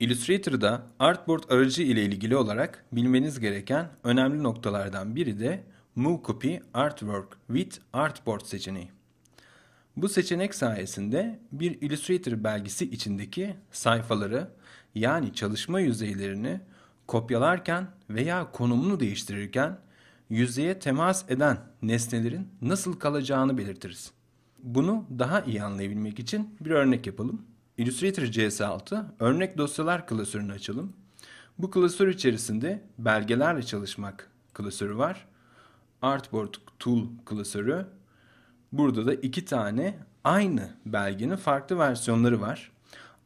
Illustrator'da artboard aracı ile ilgili olarak bilmeniz gereken önemli noktalardan biri de Move Copy Artwork with Artboard seçeneği. Bu seçenek sayesinde bir Illustrator belgesi içindeki sayfaları yani çalışma yüzeylerini kopyalarken veya konumunu değiştirirken yüzeye temas eden nesnelerin nasıl kalacağını belirtiriz. Bunu daha iyi anlayabilmek için bir örnek yapalım. Illustrator CS6 örnek dosyalar klasörünü açalım. Bu klasör içerisinde belgelerle çalışmak klasörü var. Artboard Tool klasörü. Burada da iki tane aynı belgenin farklı versiyonları var.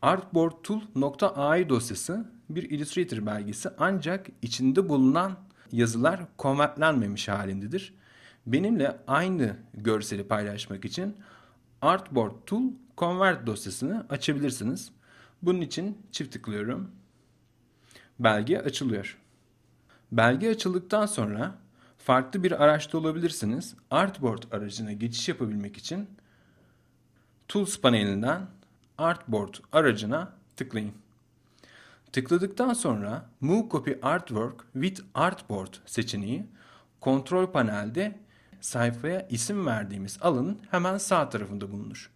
Artboard Tool.ai dosyası bir Illustrator belgesi ancak içinde bulunan yazılar konvertlenmemiş halindedir. Benimle aynı görseli paylaşmak için Artboard Tool Convert dosyasını açabilirsiniz. Bunun için çift tıklıyorum. Belge açılıyor. Belge açıldıktan sonra farklı bir araçta olabilirsiniz. Artboard aracına geçiş yapabilmek için Tools panelinden Artboard aracına tıklayın. Tıkladıktan sonra Move Copy Artwork with Artboard seçeneği kontrol panelde sayfaya isim verdiğimiz alanın hemen sağ tarafında bulunur.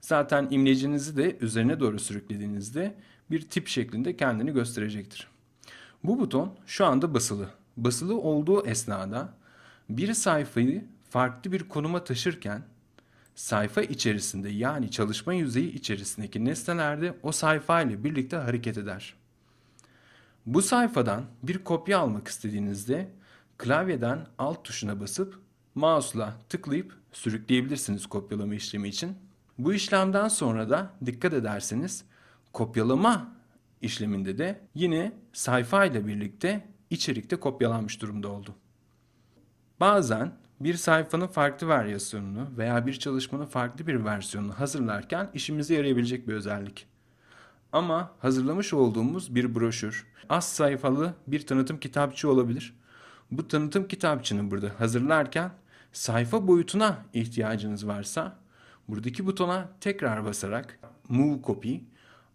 Zaten imlecinizi de üzerine doğru sürüklediğinizde bir tip şeklinde kendini gösterecektir. Bu buton şu anda basılı. Basılı olduğu esnada bir sayfayı farklı bir konuma taşırken sayfa içerisinde yani çalışma yüzeyi içerisindeki nesnelerde o sayfa ile birlikte hareket eder. Bu sayfadan bir kopya almak istediğinizde klavyeden alt tuşuna basıp mouse'la tıklayıp sürükleyebilirsiniz kopyalama işlemi için. Bu işlemden sonra da dikkat ederseniz kopyalama işleminde de yine sayfa ile birlikte içerikte kopyalanmış durumda oldu. Bazen bir sayfanın farklı varyasyonunu veya bir çalışmanın farklı bir versiyonunu hazırlarken işimize yarayabilecek bir özellik. Ama hazırlamış olduğumuz bir broşür, az sayfalı bir tanıtım kitapçı olabilir. Bu tanıtım kitapçını burada hazırlarken sayfa boyutuna ihtiyacınız varsa buradaki butona tekrar basarak Move Copy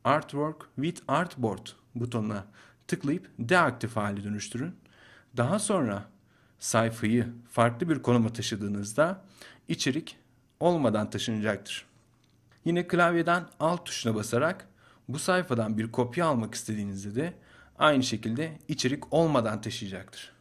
Artwork with Artboard butonuna tıklayıp deaktif hale dönüştürün. Daha sonra sayfayı farklı bir konuma taşıdığınızda içerik olmadan taşınacaktır. Yine klavyeden alt tuşuna basarak bu sayfadan bir kopya almak istediğinizde de aynı şekilde içerik olmadan taşıyacaktır.